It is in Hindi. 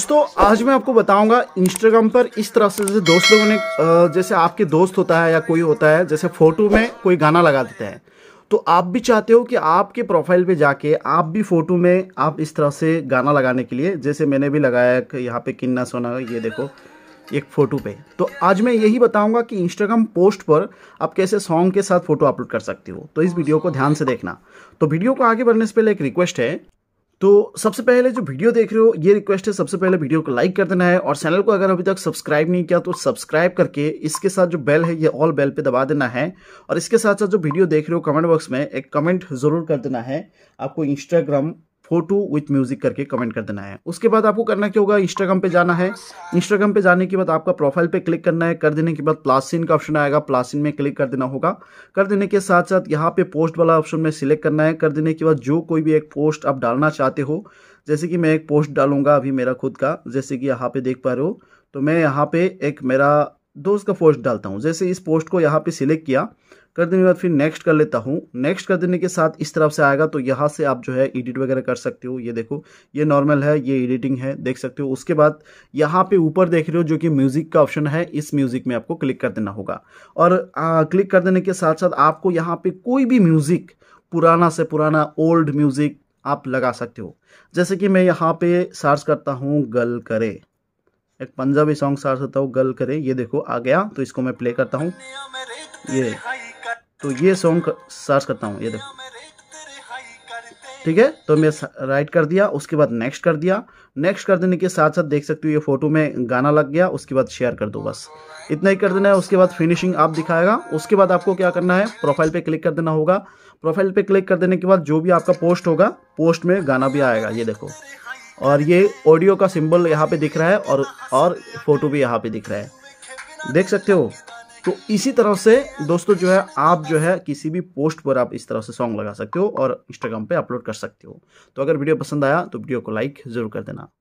दोस्तों आज मैं आपको बताऊंगा इंस्टाग्राम पर इस तरह से जैसे दोस्त लोगों ने जैसे आपके दोस्त होता है या कोई होता है जैसे फ़ोटो में कोई गाना लगा देते हैं तो आप भी चाहते हो कि आपके प्रोफाइल पे जाके आप भी फ़ोटो में आप इस तरह से गाना लगाने के लिए जैसे मैंने भी लगाया यहाँ पे किन्ना सोना ये देखो एक फ़ोटो पे तो आज मैं यही बताऊंगा कि इंस्टाग्राम पोस्ट पर आप कैसे सॉन्ग के साथ फ़ोटो अपलोड कर सकते हो तो इस वीडियो को ध्यान से देखना तो वीडियो को आगे बढ़ने से पहले एक रिक्वेस्ट है तो सबसे पहले जो वीडियो देख रहे हो ये रिक्वेस्ट है सबसे पहले वीडियो को लाइक कर देना है और चैनल को अगर अभी तक सब्सक्राइब नहीं किया तो सब्सक्राइब करके इसके साथ जो बेल है ये ऑल बेल पे दबा देना है और इसके साथ साथ जो वीडियो देख रहे हो कमेंट बॉक्स में एक कमेंट जरूर कर देना है आपको इंस्टाग्राम फोटो विथ म्यूजिक करके कमेंट कर देना है उसके बाद आपको करना क्या होगा इंस्टाग्राम पे जाना है इंस्टाग्राम पे जाने के बाद आपका प्रोफाइल पे क्लिक करना है कर देने के बाद प्लासिन का ऑप्शन आएगा प्लासिन में क्लिक कर देना होगा कर देने के साथ साथ यहाँ पे पोस्ट वाला ऑप्शन में सिलेक्ट करना है कर देने के बाद जो कोई भी एक पोस्ट आप डालना चाहते हो जैसे कि मैं एक पोस्ट डालूंगा अभी मेरा खुद का जैसे कि यहाँ पे देख पा रहे हो तो मैं यहाँ पे एक मेरा दोस्त का पोस्ट डालता हूँ जैसे इस पोस्ट को यहाँ पे सिलेक्ट किया कर देने के बाद फिर नेक्स्ट कर लेता हूँ नेक्स्ट कर देने के साथ इस तरफ से आएगा तो यहाँ से आप जो है एडिट वगैरह कर सकते हो ये देखो ये नॉर्मल है ये एडिटिंग है देख सकते हो उसके बाद यहाँ पे ऊपर देख रहे हो जो कि म्यूज़िक का ऑप्शन है इस म्यूज़िक में आपको क्लिक कर देना होगा और आ, क्लिक कर देने के साथ साथ आपको यहाँ पे कोई भी म्यूज़िक पुराना से पुराना ओल्ड म्यूज़िक आप लगा सकते हो जैसे कि मैं यहाँ पे सर्च करता हूँ गल करे एक पंजाबी सॉन्ग सर्च होता हूँ गल करे ये देखो आ गया तो इसको मैं प्ले करता हूँ ये तो ये सॉन्ग सर्च करता हूँ ये देखो ठीक है तो मैं राइट कर दिया उसके बाद नेक्स्ट कर दिया नेक्स्ट कर देने के साथ साथ देख सकते हो ये फोटो में गाना लग गया उसके बाद शेयर कर दो बस इतना ही कर देना है उसके बाद फिनिशिंग आप दिखाएगा उसके बाद आपको क्या करना है प्रोफाइल पे क्लिक कर देना होगा प्रोफाइल पे क्लिक कर देने के बाद जो भी आपका पोस्ट होगा पोस्ट में गाना भी आएगा ये देखो और ये ऑडियो का सिम्बल यहाँ पे दिख रहा है और और फोटो भी यहाँ पे दिख रहा है देख सकते हो तो इसी तरह से दोस्तों जो है आप जो है किसी भी पोस्ट पर आप इस तरह से सॉन्ग लगा सकते हो और इंस्टाग्राम पे अपलोड कर सकते हो तो अगर वीडियो पसंद आया तो वीडियो को लाइक ज़रूर कर देना